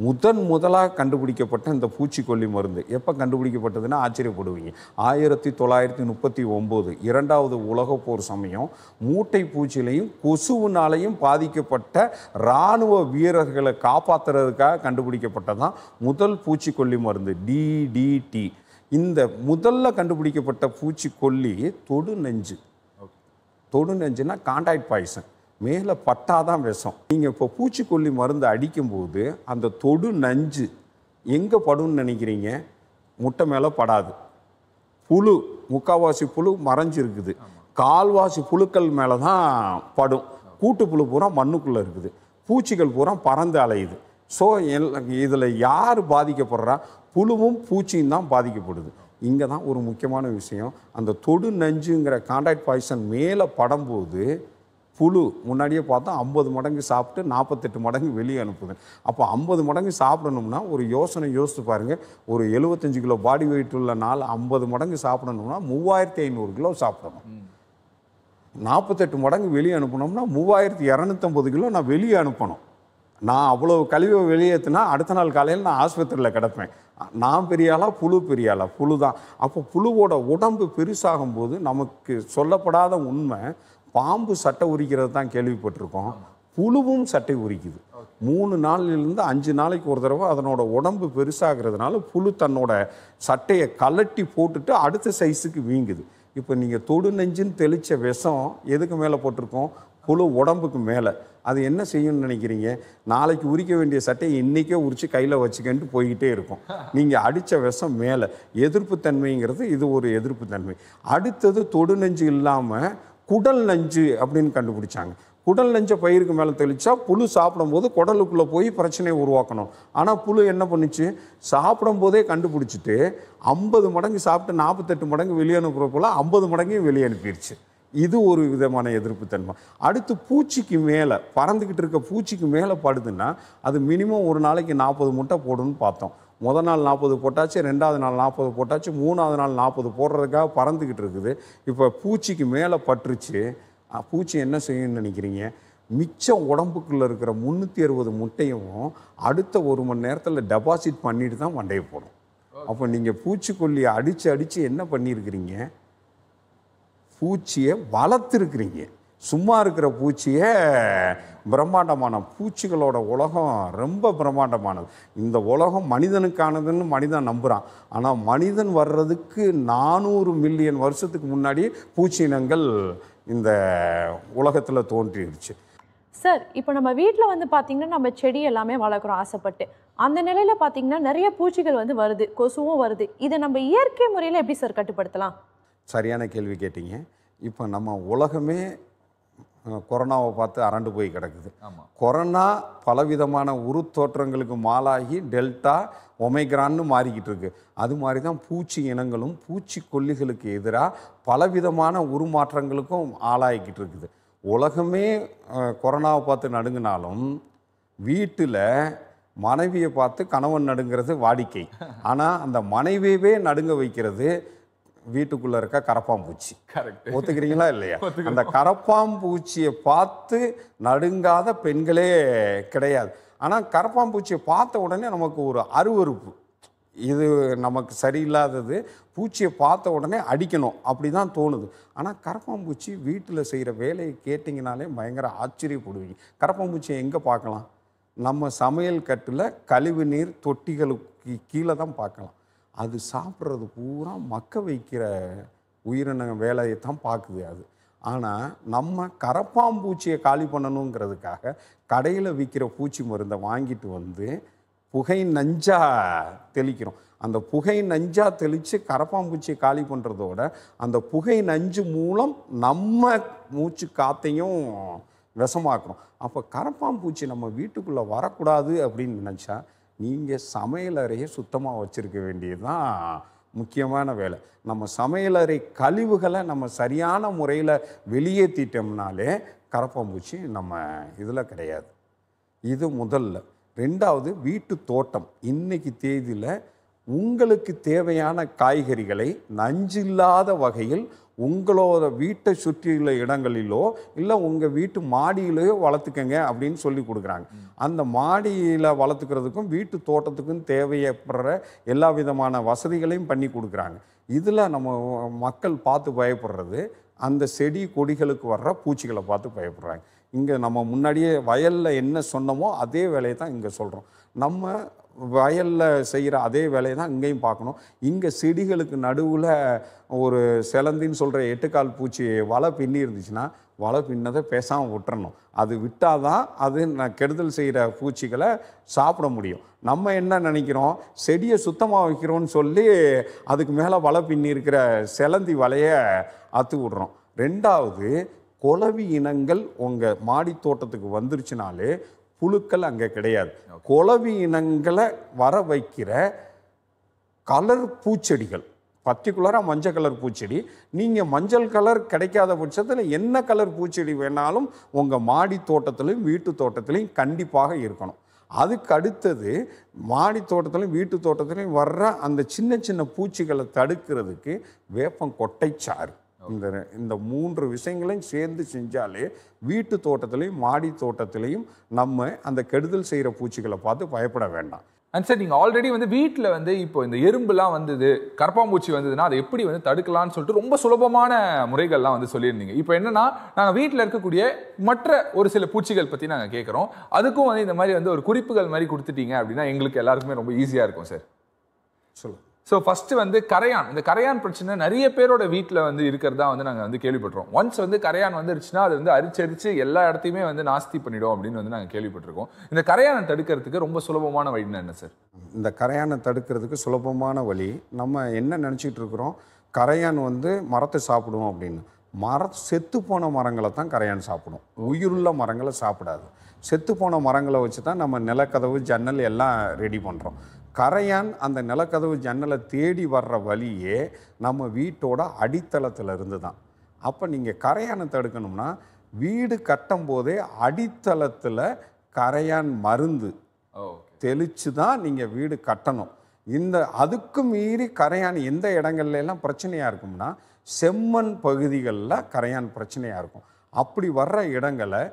முதன் முதலாக கண்டுபிடிக்கப்பட்ட இந்த பூச்சிக்கொல்லி மருந்து எப்போ கண்டுபிடிக்கப்பட்டதுன்னா ஆச்சரியப்படுவீங்க ஆயிரத்தி தொள்ளாயிரத்தி முப்பத்தி ஒம்போது இரண்டாவது உலகப்போர் போர் சமயம் மூட்டை பூச்சிலையும் கொசுவினாலையும் பாதிக்கப்பட்ட இராணுவ வீரர்களை காப்பாற்றுறதுக்காக கண்டுபிடிக்கப்பட்டதான் முதல் பூச்சிக்கொல்லி மருந்து டிடிடி இந்த முதல்ல கண்டுபிடிக்கப்பட்ட பூச்சிக்கொல்லி தொடு நெஞ்சு தொடு நெஞ்சுனா காண்டாக்ட் பாய்சன் மேலே பட்டா தான் விஷம் நீங்கள் இப்போ பூச்சிக்கொல்லி மருந்து அடிக்கும்போது அந்த தொடு நஞ்சு எங்கே படும்னு நினைக்கிறீங்க முட்டை மேலே படாது புழு முக்கால்வாசி புழு மறைஞ்சிருக்குது கால்வாசி புழுக்கள் மேலே தான் படும் கூட்டு புழு பூரா மண்ணுக்குள்ளே இருக்குது பூச்சிகள் பூரா பறந்து அலையுது ஸோ இதில் யார் பாதிக்கப்படுறா புழுவும் பூச்சியும் தான் பாதிக்கப்படுது இங்கே தான் ஒரு முக்கியமான விஷயம் அந்த தொடு நஞ்சுங்கிற காண்டாக்ட் பாய்சன் மேலே படும்போது புழு முன்னாடியே பார்த்தா ஐம்பது மடங்கு சாப்பிட்டு நாற்பத்தெட்டு மடங்கு வெளியே அனுப்புது அப்போ ஐம்பது மடங்கு சாப்பிடணும்னா ஒரு யோசனை யோசித்து பாருங்கள் ஒரு எழுபத்தஞ்சு கிலோ பாடி வெயிட் உள்ள நாள் ஐம்பது மடங்கு சாப்பிடணும்னா மூவாயிரத்தி ஐநூறு கிலோ சாப்பிடணும் நாற்பத்தெட்டு மடங்கு வெளியே அனுப்பணும்னா மூவாயிரத்தி இரநூத்தம்பது கிலோ நான் வெளியே அனுப்பணும் நான் அவ்வளோ கழிவை வெளியேற்றினா அடுத்த நாள் காலையில் நான் ஆஸ்பத்திரியில் கிடப்பேன் நான் பெரியாளா புழு பெரியாளா புழு தான் அப்போ புழுவோட உடம்பு பெருசாகும் போது நமக்கு சொல்லப்படாத உண்மை பாம்பு சட்டை உரிக்கிறது தான் கேள்விப்பட்டிருக்கோம் புழுவும் சட்டை உரிக்குது மூணு நாள்லேருந்து அஞ்சு நாளைக்கு ஒரு தடவை அதனோட உடம்பு பெருசாகிறதுனால புழு தன்னோட சட்டையை கலட்டி போட்டுட்டு அடுத்த சைஸுக்கு வீங்குது இப்போ நீங்கள் தொடு நெஞ்சுன்னு தெளித்த விஷம் எதுக்கு மேலே போட்டிருக்கோம் புழு உடம்புக்கு மேலே அது என்ன செய்யணும்னு நினைக்கிறீங்க நாளைக்கு உரிக்க வேண்டிய சட்டையை இன்றைக்கே உரித்து கையில் வச்சுக்கன்ட்டு போய்கிட்டே இருக்கும் நீங்கள் அடித்த விஷம் மேலே எதிர்ப்பு தன்மைங்கிறது இது ஒரு எதிர்ப்பு தன்மை அடுத்தது தொடு நஞ்சு இல்லாமல் குடல் நஞ்சு அப்படின்னு கண்டுபிடிச்சாங்க குடல் நஞ்ச பயிருக்கு மேலே தெளித்தா புழு சாப்பிடும்போது குடலுக்குள்ளே போய் பிரச்சனையை உருவாக்கணும் ஆனால் புழு என்ன பண்ணுச்சு சாப்பிடும்போதே கண்டுபிடிச்சிட்டு ஐம்பது மடங்கு சாப்பிட்டு நாற்பத்தெட்டு மடங்கு வெளியே அனுப்புகிறப்போல ஐம்பது மடங்கையும் வெளியே அனுப்பிடுச்சு இது ஒரு விதமான எதிர்ப்பு தன்மை அடுத்து பூச்சிக்கு மேலே பறந்துக்கிட்டு இருக்க பூச்சிக்கு மேலே படுதுன்னா அது மினிமம் ஒரு நாளைக்கு நாற்பது முட்டை போடுன்னு பார்த்தோம் முதல் நாள் நாற்பது போட்டாச்சு ரெண்டாவது நாள் நாற்பது போட்டாச்சு மூணாவது நாள் நாற்பது போடுறதுக்காக பறந்துக்கிட்டு இருக்குது இப்போ பூச்சிக்கு மேலே பட்டுருச்சு பூச்சி என்ன செய்யணும்னு நினைக்கிறீங்க மிச்சம் உடம்புக்குள்ளே இருக்கிற முந்நூற்றி அறுபது முட்டையும் அடுத்த ஒரு மணி நேரத்தில் டெபாசிட் பண்ணிட்டு தான் வண்டையை போடும் அப்போ நீங்கள் பூச்சிக்கொல்லியை அடித்து அடித்து என்ன பண்ணியிருக்கிறீங்க பூச்சியை வளர்த்துருக்குறீங்க சும்மா இருக்கிற பூச்சியை பிரம்மாண்டமான பூச்சிகளோட உலகம் ரொம்ப பிரம்மாண்டமானது இந்த உலகம் மனிதனுக்கானதுன்னு மனிதன் நம்புகிறான் ஆனால் மனிதன் வர்றதுக்கு நானூறு மில்லியன் வருஷத்துக்கு முன்னாடி பூச்சி இனங்கள் இந்த உலகத்தில் தோன்றிடுச்சு சார் இப்போ நம்ம வீட்டில் வந்து பார்த்திங்கன்னா நம்ம செடி எல்லாமே வளர்க்குறோம் ஆசைப்பட்டு அந்த நிலையில் பார்த்திங்கன்னா நிறைய பூச்சிகள் வந்து வருது கொசுவும் வருது இதை நம்ம இயற்கை முறையில் எப்படி சார் கட்டுப்படுத்தலாம் சரியான கேள்வி கேட்டிங்க இப்போ நம்ம உலகமே கொரோனாவை பார்த்து அரண்டு போய் கிடக்குது கொரோனா பலவிதமான உரு தோற்றங்களுக்கு மாலாகி டெல்டா ஒமைக்ரான்னு மாறிக்கிட்டு இருக்கு அது மாதிரி தான் பூச்சி இனங்களும் பூச்சிக்கொல்லிகளுக்கு எதிராக பலவிதமான உருமாற்றங்களுக்கும் ஆளாகிக்கிட்டு இருக்குது உலகமே கொரோனாவை பார்த்து நடுங்கினாலும் வீட்டில் மனைவியை பார்த்து கணவன் நடுங்கிறது வாடிக்கை ஆனால் அந்த மனைவியவே நடுங்க வைக்கிறது வீட்டுக்குள்ளே இருக்க கரப்பாம்பூச்சி கரெக்ட் ஒத்துக்கிறீங்களா இல்லையா அந்த கரப்பாம்பூச்சியை பார்த்து நடுங்காத பெண்களே கிடையாது ஆனால் கரப்பாம்பூச்சியை பார்த்த உடனே நமக்கு ஒரு அருவறுப்பு இது நமக்கு சரியில்லாதது பூச்சியை பார்த்த உடனே அடிக்கணும் அப்படி தான் தோணுது ஆனால் கரப்பாம்பூச்சி வீட்டில் செய்கிற வேலையை கேட்டிங்கனாலே பயங்கர ஆச்சரியப்படுவீங்க கரப்பாம்பூச்சியை எங்கே பார்க்கலாம் நம்ம சமையல் கட்டில் கழிவு நீர் தொட்டிகளுக்கு கீழே தான் பார்க்கலாம் அது சாப்பிட்றது பூரா மக்க வைக்கிற உயிரின வேலையை தான் பார்க்குது அது ஆனால் நம்ம கரப்பாம்பூச்சியை காலி பண்ணணுங்கிறதுக்காக கடையில் விற்கிற பூச்சி மருந்தை வாங்கிட்டு வந்து புகை நஞ்சா தெளிக்கிறோம் அந்த புகை நஞ்சா தெளித்து கரப்பாம்பூச்சியை காலி பண்ணுறதோட அந்த புகை நஞ்சு மூலம் நம்ம மூச்சு காத்தையும் விஷமாக்குறோம் அப்போ கரப்பாம்பூச்சி நம்ம வீட்டுக்குள்ளே வரக்கூடாது அப்படின்னு நினச்சா நீங்கள் சமையல் அறையை சுத்தமாக வச்சுருக்க வேண்டியது தான் முக்கியமான வேலை நம்ம சமையலறை கழிவுகளை நம்ம சரியான முறையில் வெளியேற்றிட்டோம்னாலே கரப்பம்பூச்சி நம்ம இதில் கிடையாது இது முதல்ல ரெண்டாவது வீட்டு தோட்டம் இன்றைக்கி தேதியில் உங்களுக்கு தேவையான காய்கறிகளை நஞ்சில்லாத வகையில் உங்களோட வீட்டை சுற்றியுள்ள இடங்களிலோ இல்லை உங்கள் வீட்டு மாடியிலையோ வளர்த்துக்கங்க அப்படின்னு சொல்லி கொடுக்குறாங்க அந்த மாடியில் வளர்த்துக்கிறதுக்கும் வீட்டு தோட்டத்துக்கும் தேவையப்படுற எல்லா விதமான வசதிகளையும் பண்ணி கொடுக்குறாங்க இதில் நம்ம மக்கள் பார்த்து பயப்படுறது அந்த செடி கொடிகளுக்கு வர்ற பூச்சிகளை பார்த்து பயப்படுறாங்க இங்கே நம்ம முன்னாடியே வயலில் என்ன சொன்னோமோ அதே வேலையை தான் இங்கே சொல்கிறோம் நம்ம வயலில் செய்கிற அதே வேலையை தான் இங்கேயும் பார்க்கணும் இங்கே செடிகளுக்கு நடுவில் ஒரு செலந்தின்னு சொல்கிற எட்டுக்கால் பூச்சி வலை பின்னி இருந்துச்சுன்னா வலை பின்னதை பேசாமல் விட்டுறணும் அது விட்டால் தான் அது நான் கெடுதல் செய்கிற பூச்சிகளை சாப்பிட முடியும் நம்ம என்ன நினைக்கிறோம் செடியை சுத்தமாக வைக்கிறோன்னு சொல்லி அதுக்கு மேலே வலை பின்னி இருக்கிற செலந்தி வலையை அத்து விடுறோம் ரெண்டாவது குளவி இனங்கள் உங்கள் மாடி தோட்டத்துக்கு வந்துருச்சுனாலே புழுக்கள் அங்கே கிடையாது குளவி இனங்களை வர வைக்கிற கலர் பூச்செடிகள் பர்டிகுலராக மஞ்சள் கலர் பூச்செடி நீங்கள் மஞ்சள் கலர் கிடைக்காத பட்சத்தில் என்ன கலர் பூச்செடி வேணாலும் உங்கள் மாடி தோட்டத்துலேயும் வீட்டு தோட்டத்துலேயும் கண்டிப்பாக இருக்கணும் அதுக்கு அடுத்தது மாடி தோட்டத்துலையும் வீட்டு தோட்டத்துலையும் வர்ற அந்த சின்ன சின்ன பூச்சிகளை தடுக்கிறதுக்கு வேப்பம் கொட்டைச்சாறு இந்த இந்த மூன்று விஷயங்களையும் சேர்ந்து செஞ்சாலே வீட்டு தோட்டத்திலையும் மாடி தோட்டத்திலையும் நம்ம அந்த கெடுதல் செய்கிற பூச்சிகளை பார்த்து பயப்பட வேண்டாம் அண்ட் சார் நீங்கள் ஆல்ரெடி வந்து வீட்டில் வந்து இப்போ இந்த எறும்புலாம் வந்தது கரப்பாம்பூச்சி வந்ததுன்னா அதை எப்படி வந்து தடுக்கலாம்னு சொல்லிட்டு ரொம்ப சுலபமான முறைகள்லாம் வந்து சொல்லியிருந்தீங்க இப்போ என்னென்னா நாங்கள் வீட்டில் இருக்கக்கூடிய மற்ற ஒரு சில பூச்சிகள் பற்றி நாங்கள் கேட்குறோம் அதுக்கும் வந்து இந்த மாதிரி வந்து ஒரு குறிப்புகள் மாதிரி கொடுத்துட்டீங்க அப்படின்னா எங்களுக்கு எல்லாருக்குமே ரொம்ப ஈஸியாக இருக்கும் சார் சொல்லுங்கள் ஸோ ஃபஸ்ட்டு வந்து கரையான் இந்த கரையான் பிரச்சனை நிறைய பேரோட வீட்டில் வந்து இருக்கிறதா வந்து நாங்கள் வந்து கேள்விப்பட்டிருக்கோம் ஒன்ஸ் வந்து கரையான் வந்துருச்சுன்னா அது வந்து அரிச்சரிச்சு எல்லா இடத்தையுமே வந்து நாஸ்தி பண்ணிடும் அப்படின்னு வந்து நாங்கள் கேள்விப்பட்டிருக்கோம் இந்த கரையானை தடுக்கிறதுக்கு ரொம்ப சுலபமான வழின்னா என்ன சார் இந்த கரையானை தடுக்கிறதுக்கு சுலபமான வழி நம்ம என்ன நினச்சிட்டு இருக்கிறோம் கரையான் வந்து மரத்தை சாப்பிடுவோம் அப்படின்னு மர செத்து போன மரங்களை தான் கரையான் சாப்பிடும் உயிருள்ள மரங்களை சாப்பிடாது செத்து போன மரங்களை வச்சு தான் நம்ம நிலக்கதவு ஜன்னல் எல்லாம் ரெடி பண்ணுறோம் கரையான் அந்த நிலக்கதவு ஜன்னலை தேடி வர்ற வழியே நம்ம வீட்டோட அடித்தளத்தில் இருந்து தான் அப்போ நீங்கள் கரையானை தடுக்கணும்னா வீடு கட்டும் போதே அடித்தளத்தில் கரையான் மருந்து தெளித்து தான் நீங்கள் வீடு கட்டணும் இந்த அதுக்கு மீறி கரையான் எந்த இடங்கள்லாம் பிரச்சனையாக இருக்கும்னா செம்மண் பகுதிகளில் கரையான் பிரச்சனையாக இருக்கும் அப்படி வர்ற இடங்களை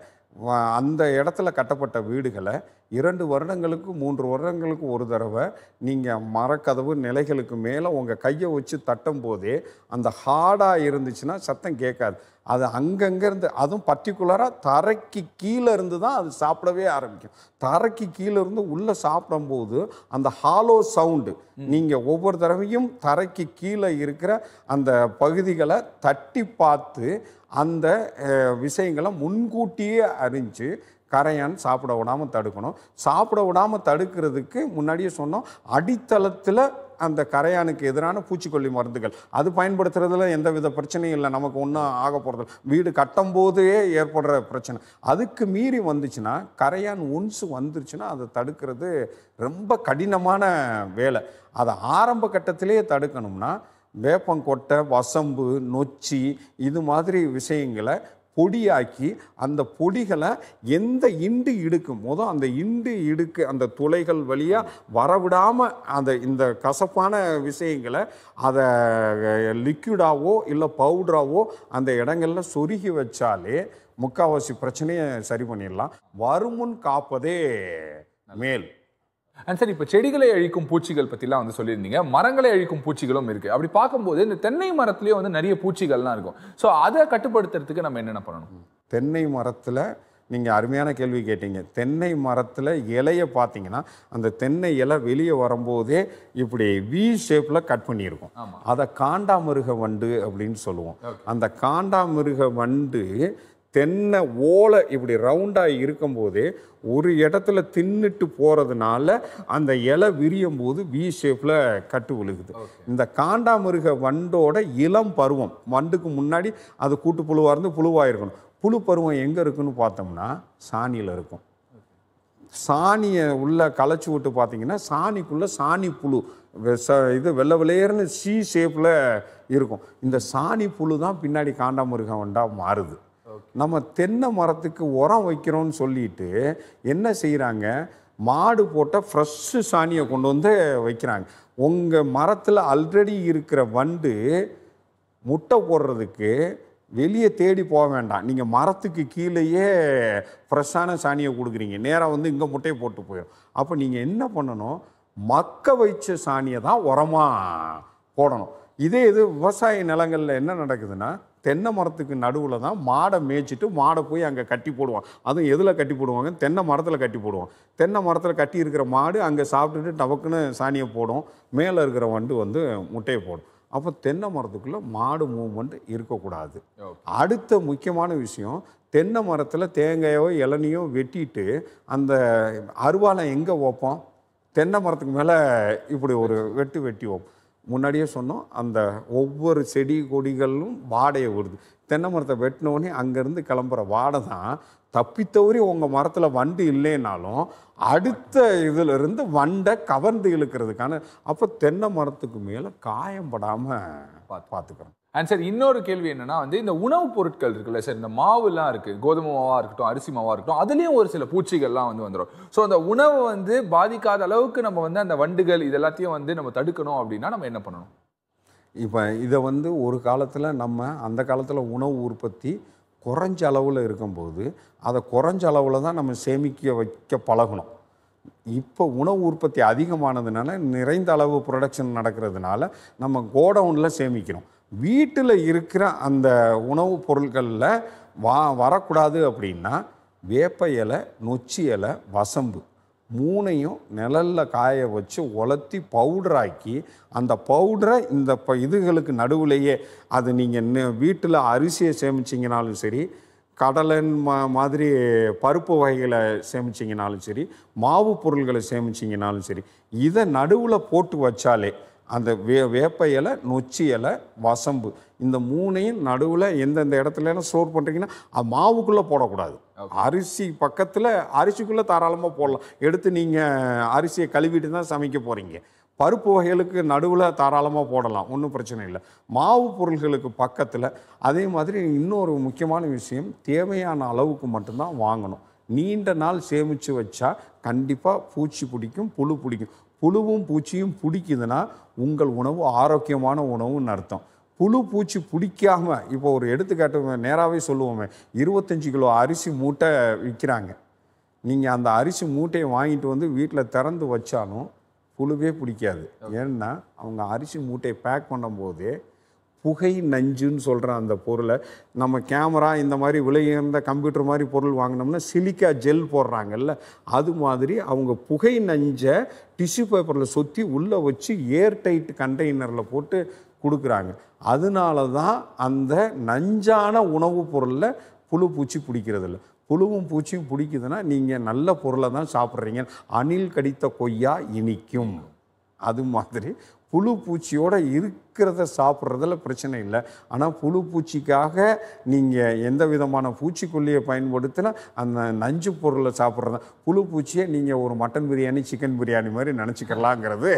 அந்த இடத்துல கட்டப்பட்ட வீடுகளை இரண்டு வருடங்களுக்கு மூன்று வருடங்களுக்கு ஒரு தடவை நீங்கள் மரக்கதவு நிலைகளுக்கு மேலே உங்கள் கையை வச்சு தட்டும் போதே அந்த ஹார்டாக இருந்துச்சுன்னா சத்தம் கேட்காது அது அங்கங்கேருந்து அதுவும் பர்டிகுலராக தரைக்கு கீழே இருந்து தான் அது சாப்பிடவே ஆரம்பிக்கும் தரைக்கு கீழே இருந்து உள்ளே சாப்பிடும்போது அந்த ஹாலோ சவுண்டு நீங்கள் ஒவ்வொரு தடவையும் தரைக்கு கீழே இருக்கிற அந்த பகுதிகளை தட்டி பார்த்து அந்த விஷயங்களை முன்கூட்டியே அறிஞ்சு கரையான் சாப்பிட விடாமல் தடுக்கணும் சாப்பிட விடாமல் தடுக்கிறதுக்கு முன்னாடியே சொன்னோம் அடித்தளத்தில் அந்த கரையானுக்கு எதிரான பூச்சிக்கொல்லி மருந்துகள் அது பயன்படுத்துறதுல எந்த வித பிரச்சனையும் இல்லை நமக்கு ஒன்றும் ஆக போகிறது வீடு கட்டும் போதே ஏற்படுற பிரச்சனை அதுக்கு மீறி வந்துச்சுன்னா கரையான் ஒன்ஸ் வந்துருச்சுன்னா அதை தடுக்கிறது ரொம்ப கடினமான வேலை அதை ஆரம்ப கட்டத்திலேயே தடுக்கணும்னா வேப்பங்கொட்டை வசம்பு நொச்சி இது மாதிரி விஷயங்களை பொடியாக்கி அந்த பொடிகளை எந்த இண்டு இடுக்கும் அந்த இண்டு இடுக்கு அந்த துளைகள் வழியாக வரவிடாமல் அந்த இந்த கசப்பான விஷயங்களை அதை லிக்விடாவோ இல்லை பவுடராகவோ அந்த இடங்களில் சொருகி வச்சாலே முக்கால்வாசி பிரச்சனையை சரி பண்ணிடலாம் வருமுன் காப்பதே மேல் அண்ட் சார் இப்போ செடிகளை அழிக்கும் பூச்சிகள் பற்றிலாம் வந்து சொல்லியிருந்தீங்க மரங்களை அழிக்கும் பூச்சிகளும் இருக்குது அப்படி பார்க்கும்போது இந்த தென்னை மரத்துலேயே வந்து நிறைய பூச்சிகள்லாம் இருக்கும் ஸோ அதை கட்டுப்படுத்துறதுக்கு நம்ம என்னென்ன பண்ணணும் தென்னை மரத்தில் நீங்கள் அருமையான கேள்வி கேட்டீங்க தென்னை மரத்தில் இலையை பார்த்தீங்கன்னா அந்த தென்னை இலை வெளியே வரும்போதே இப்படி வி ஷேப்பில் கட் பண்ணியிருக்கோம் அதை காண்டாமிருக வண்டு அப்படின்னு சொல்லுவோம் அந்த காண்டாமிருக வண்டு தென்னை ஓலை இப்படி ரவுண்டாக இருக்கும்போது ஒரு இடத்துல தின்னுட்டு போகிறதுனால அந்த இலை விரியும் போது வி ஷேப்பில் கட்டு விழுகுது இந்த காண்டாமிருக வண்டோட இளம் பருவம் வண்டுக்கு முன்னாடி அது கூட்டு புழுவாக இருந்து புழுவாக இருக்கணும் புழு பருவம் எங்கே இருக்குன்னு பார்த்தோம்னா சாணியில் இருக்கும் சாணியை உள்ளே களைச்சி விட்டு பார்த்தீங்கன்னா சாணிக்குள்ளே சாணி புழு இது வெள்ளை விளையர்னு சி ஷேப்பில் இருக்கும் இந்த சாணி புழு தான் பின்னாடி காண்டாமிருகம் வண்டாக மாறுது நம்ம தென்னை மரத்துக்கு உரம் வைக்கிறோம்னு சொல்லிட்டு என்ன செய்கிறாங்க மாடு போட்ட ஃப்ரெஷ்ஷு சாணியை கொண்டு வந்து வைக்கிறாங்க உங்கள் மரத்தில் ஆல்ரெடி இருக்கிற வண்டு முட்டை போடுறதுக்கு வெளியே தேடி போக வேண்டாம் நீங்கள் மரத்துக்கு கீழேயே ஃப்ரெஷ்ஷான சாணியை கொடுக்குறீங்க நேராக வந்து இங்கே முட்டையை போட்டு போயிடும் அப்போ நீங்கள் என்ன பண்ணணும் மக்க வைச்ச சாணியை தான் உரமாக போடணும் இதே இது விவசாய நிலங்களில் என்ன நடக்குதுன்னா தென்னை மரத்துக்கு நடுவில் தான் மாடை மேய்ச்சிட்டு மாடை போய் அங்கே கட்டி போடுவான் அதுவும் எதில் கட்டி போடுவாங்க தென்னை மரத்தில் கட்டி போடுவான் தென்னை மரத்தில் கட்டி இருக்கிற மாடு அங்கே சாப்பிட்டுட்டு டவக்குன்னு சாணியை போடும் மேலே இருக்கிற வண்டு வந்து முட்டையை போடும் அப்போ தென்னை மரத்துக்குள்ளே மாடு மூவ்மெண்ட் இருக்கக்கூடாது அடுத்த முக்கியமான விஷயம் தென்னை மரத்தில் தேங்காயோ இளநியோ வெட்டிட்டு அந்த அருவாலை எங்கே வைப்போம் தென்னை மரத்துக்கு மேலே இப்படி ஒரு வெட்டு வெட்டி வைப்போம் முன்னாடியே சொன்னோம் அந்த ஒவ்வொரு செடி கொடிகளும் வாடையை விடுது தென்னை மரத்தை வெட்டினோடனே அங்கேருந்து கிளம்புற வாடை தான் தப்பித்தவரி உங்கள் மரத்தில் வண்டு இல்லைனாலும் அடுத்த இதிலிருந்து வண்டை கவர்ந்து இழுக்கிறதுக்கான அப்போ தென்னை மரத்துக்கு மேலே காயம்படாமல் பார்த்துக்கிறோம் அண்ட் சார் இன்னொரு கேள்வி என்னன்னா வந்து இந்த உணவுப் பொருட்கள் இருக்குல்ல சார் இந்த மாவுலாம் இருக்கு கோதுமை மாவாக இருக்கட்டும் அரிசி மாவாக இருக்கட்டும் அதுலேயும் ஒரு சில பூச்சிகள்லாம் வந்து வந்துடும் ஸோ அந்த உணவை வந்து பாதிக்காத அளவுக்கு நம்ம வந்து அந்த வண்டுகள் இது எல்லாத்தையும் வந்து நம்ம தடுக்கணும் அப்படின்னா நம்ம என்ன பண்ணணும் இப்போ இதை வந்து ஒரு காலத்தில் நம்ம அந்த காலத்தில் உணவு உற்பத்தி குறைஞ்ச அளவில் இருக்கும்போது அதை குறைஞ்ச அளவில் தான் நம்ம சேமிக்க வைக்க பழகணும் இப்போ உணவு உற்பத்தி அதிகமானதுனால நிறைந்த அளவு ப்ரொடக்ஷன் நடக்கிறதுனால நம்ம கோடவுனில் சேமிக்கிறோம் வீட்டில் இருக்கிற அந்த உணவுப் பொருட்களில் வா வரக்கூடாது அப்படின்னா வேப்ப இலை நொச்சி இலை வசம்பு மூணையும் நிழலில் காய வச்சு உலர்த்தி பவுடராக்கி அந்த பவுடரை இந்த ப இதுகளுக்கு நடுவுலையே அது நீங்கள் வீட்டில் அரிசியை சேமிச்சிங்கனாலும் சரி கடலன் மா மாதிரி பருப்பு வகைகளை சேமிச்சிங்கனாலும் சரி மாவு பொருள்களை சேமிச்சிங்கனாலும் சரி இதை நடுவில் போட்டு வச்சாலே அந்த வே வேப்ப இலை நொச்சி இலை வசம்பு இந்த மூணையும் நடுவில் எந்தெந்த இடத்துலலாம் ஸ்டோர் பண்ணுறீங்கன்னா அது மாவுக்குள்ளே போடக்கூடாது அரிசி பக்கத்தில் அரிசிக்குள்ளே தாராளமாக போடலாம் எடுத்து நீங்கள் அரிசியை கழுவிட்டு தான் சமைக்க போகிறீங்க பருப்பு வகைகளுக்கு நடுவில் தாராளமாக போடலாம் ஒன்றும் பிரச்சனை இல்லை மாவு பொருள்களுக்கு பக்கத்தில் அதே மாதிரி இன்னொரு முக்கியமான விஷயம் தேவையான அளவுக்கு மட்டும்தான் வாங்கணும் நீண்ட நாள் சேமித்து வச்சா கண்டிப்பாக பூச்சி பிடிக்கும் புழு பிடிக்கும் புழுவும் பூச்சியும் பிடிக்குதுன்னா உங்கள் உணவு ஆரோக்கியமான உணவுன்னு அர்த்தம் புழு பூச்சி பிடிக்காமல் இப்போ ஒரு எடுத்துக்காட்டு நேராகவே சொல்லுவோமே இருபத்தஞ்சி கிலோ அரிசி மூட்டை விற்கிறாங்க நீங்கள் அந்த அரிசி மூட்டையை வாங்கிட்டு வந்து வீட்டில் திறந்து வச்சாலும் புழுவே பிடிக்காது ஏன்னா அவங்க அரிசி மூட்டையை பேக் போதே புகை நஞ்சுன்னு சொல்கிற அந்த பொருளை நம்ம கேமரா இந்த மாதிரி விலையுயர்ந்த கம்ப்யூட்டர் மாதிரி பொருள் வாங்கினோம்னா சிலிக்கா ஜெல் போடுறாங்கல்ல அது மாதிரி அவங்க புகை நஞ்சை டிஷ்யூ பேப்பரில் சுற்றி உள்ளே வச்சு ஏர் டைட் கண்டெய்னரில் போட்டு கொடுக்குறாங்க அதனால தான் அந்த நஞ்சான உணவுப் பொருளில் புழு பூச்சி பிடிக்கிறதில்ல புழுவும் பூச்சியும் பிடிக்குதுன்னா நீங்கள் நல்ல பொருளை தான் சாப்பிட்றீங்க அணில் கடித்த கொய்யா இனிக்கும் அது மாதிரி புழு பூச்சியோடு இருக்க இருக்கிறத சாப்பிட்றதுல பிரச்சனை இல்லை ஆனால் புழு பூச்சிக்காக நீங்கள் எந்த விதமான பூச்சிக்கொல்லியை பயன்படுத்தினா அந்த நஞ்சு பொருளை சாப்பிட்றது புழு பூச்சியை நீங்கள் ஒரு மட்டன் பிரியாணி சிக்கன் பிரியாணி மாதிரி நினச்சிக்கலாங்கிறது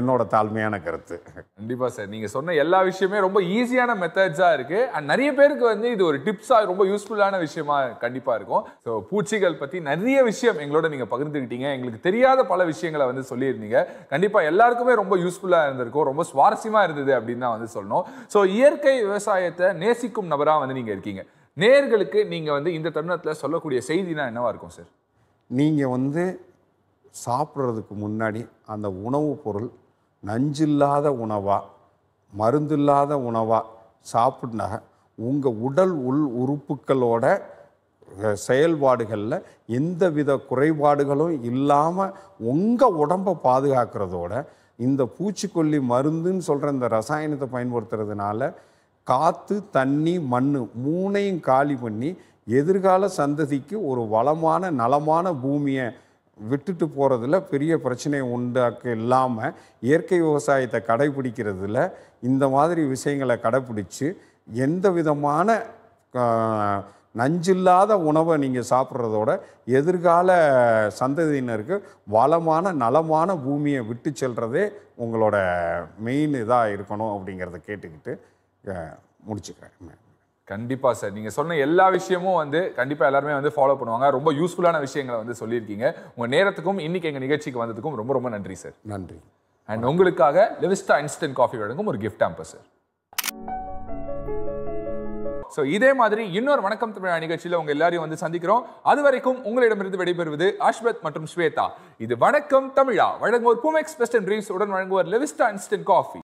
என்னோட தாழ்மையான கருத்து கண்டிப்பாக சார் நீங்கள் சொன்ன எல்லா விஷயமே ரொம்ப ஈஸியான மெத்தட்ஸாக இருக்குது அண்ட் நிறைய பேருக்கு வந்து இது ஒரு டிப்ஸாக ரொம்ப யூஸ்ஃபுல்லான விஷயமா கண்டிப்பாக இருக்கும் ஸோ பூச்சிகள் பற்றி நிறைய விஷயம் எங்களோட நீங்கள் பகிர்ந்துக்கிட்டீங்க எங்களுக்கு தெரியாத பல விஷயங்களை வந்து சொல்லியிருந்தீங்க கண்டிப்பாக எல்லாருக்குமே ரொம்ப யூஸ்ஃபுல்லாக இருந்திருக்கும் ரொம்ப சுவாரஸ்யமாக இருந்தது வருது அப்படின்னு தான் வந்து சொல்லணும் ஸோ இயற்கை விவசாயத்தை நேசிக்கும் நபராக வந்து நீங்கள் இருக்கீங்க நேர்களுக்கு நீங்கள் வந்து இந்த தருணத்தில் சொல்லக்கூடிய செய்தினா என்னவா இருக்கும் சார் நீங்கள் வந்து சாப்பிட்றதுக்கு முன்னாடி அந்த உணவுப் பொருள் நஞ்சில்லாத உணவாக மருந்தில்லாத உணவாக சாப்பிட்னா உங்கள் உடல் உள் உறுப்புகளோட செயல்பாடுகளில் எந்த வித குறைபாடுகளும் இல்லாமல் உங்கள் உடம்பை பாதுகாக்கிறதோட இந்த பூச்சிக்கொல்லி மருந்துன்னு சொல்கிற இந்த ரசாயனத்தை பயன்படுத்துறதுனால காற்று தண்ணி மண் மூணையும் காலி பண்ணி எதிர்கால சந்ததிக்கு ஒரு வளமான நலமான பூமியை விட்டுட்டு போகிறதுல பெரிய பிரச்சனையை உண்டாக்க இல்லாமல் இயற்கை விவசாயத்தை கடைபிடிக்கிறதுல இந்த மாதிரி விஷயங்களை கடைப்பிடிச்சு எந்த விதமான நஞ்சில்லாத உணவை நீங்கள் சாப்பிட்றதோட எதிர்கால சந்ததியினருக்கு வளமான நலமான பூமியை விட்டு செல்கிறதே உங்களோட மெயின் இதாக இருக்கணும் அப்படிங்கிறத கேட்டுக்கிட்டு முடிச்சுக்கிறேன் கண்டிப்பாக சார் நீங்கள் சொன்ன எல்லா விஷயமும் வந்து கண்டிப்பாக எல்லாருமே வந்து ஃபாலோ பண்ணுவாங்க ரொம்ப யூஸ்ஃபுல்லான விஷயங்களை வந்து சொல்லியிருக்கீங்க உங்கள் நேரத்துக்கும் இன்றைக்கி எங்கள் நிகழ்ச்சிக்கு வந்ததுக்கும் ரொம்ப ரொம்ப நன்றி சார் நன்றி அண்ட் உங்களுக்காக லெவிஸ்டா இன்ஸ்டன்ட் காஃபி வழங்கும் ஒரு கிஃப்ட் ஆம்பர் சார் ஸோ இதே மாதிரி இன்னொரு வணக்கம் தமிழ் நிகழ்ச்சியில் உங்கள் எல்லாரையும் வந்து சந்திக்கிறோம் அது வரைக்கும் உங்களிடமிருந்து விடைபெறுவது அஸ்வத் மற்றும் ஸ்வேதா இது வணக்கம் தமிழா வழங்குவோர் பூமெக்ஸ் பெஸ்ட் அண்ட் ட்ரீம்ஸ் உடன் வழங்குவோர் லெவிஸ்டா இன்ஸ்டன்ட் காஃபி